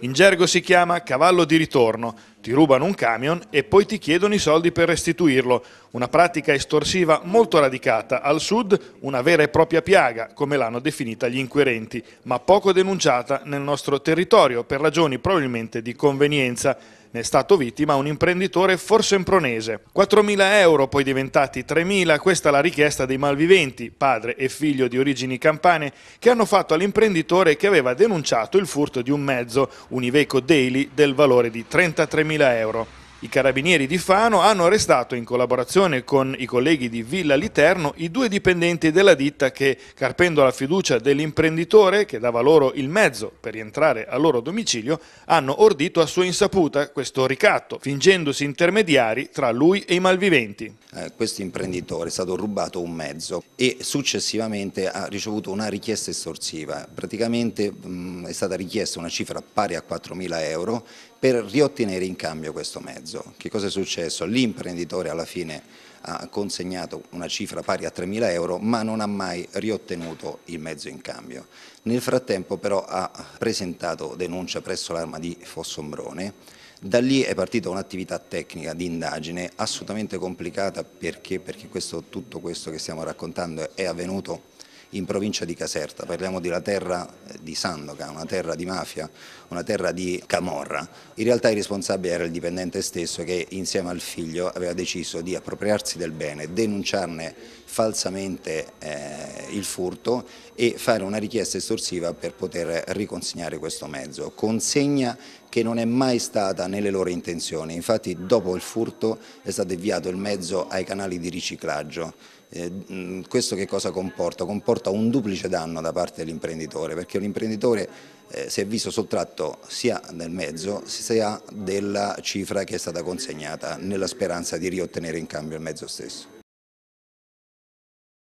In gergo si chiama cavallo di ritorno, ti rubano un camion e poi ti chiedono i soldi per restituirlo. Una pratica estorsiva molto radicata al sud, una vera e propria piaga, come l'hanno definita gli inquirenti, ma poco denunciata nel nostro territorio per ragioni probabilmente di convenienza. Ne è stato vittima un imprenditore forse forsempronese. 4.000 euro, poi diventati 3.000, questa è la richiesta dei malviventi, padre e figlio di origini campane, che hanno fatto all'imprenditore che aveva denunciato il furto di un mezzo, un Iveco Daily, del valore di 33.000 100.000 euro. I carabinieri di Fano hanno arrestato in collaborazione con i colleghi di Villa Literno i due dipendenti della ditta che, carpendo la fiducia dell'imprenditore che dava loro il mezzo per rientrare al loro domicilio, hanno ordito a sua insaputa questo ricatto, fingendosi intermediari tra lui e i malviventi. Eh, questo imprenditore è stato rubato un mezzo e successivamente ha ricevuto una richiesta estorsiva. Praticamente mh, mm, è stata richiesta una cifra pari a 4.000 euro per riottenere in cambio questo mezzo. Che cosa è successo? L'imprenditore alla fine ha consegnato una cifra pari a 3.000 euro ma non ha mai riottenuto il mezzo in cambio. Nel frattempo però ha presentato denuncia presso l'arma di Fossombrone da lì è partita un'attività tecnica di indagine assolutamente complicata perché, perché questo, tutto questo che stiamo raccontando è avvenuto in provincia di Caserta, parliamo della terra di Sandoca, una terra di mafia, una terra di camorra. In realtà il responsabile era il dipendente stesso che insieme al figlio aveva deciso di appropriarsi del bene, denunciarne falsamente eh, il furto e fare una richiesta estorsiva per poter riconsegnare questo mezzo. Consegna che non è mai stata nelle loro intenzioni, infatti dopo il furto è stato avviato il mezzo ai canali di riciclaggio eh, questo che cosa comporta? Comporta un duplice danno da parte dell'imprenditore, perché l'imprenditore eh, si è visto sottratto sia nel mezzo sia della cifra che è stata consegnata nella speranza di riottenere in cambio il mezzo stesso.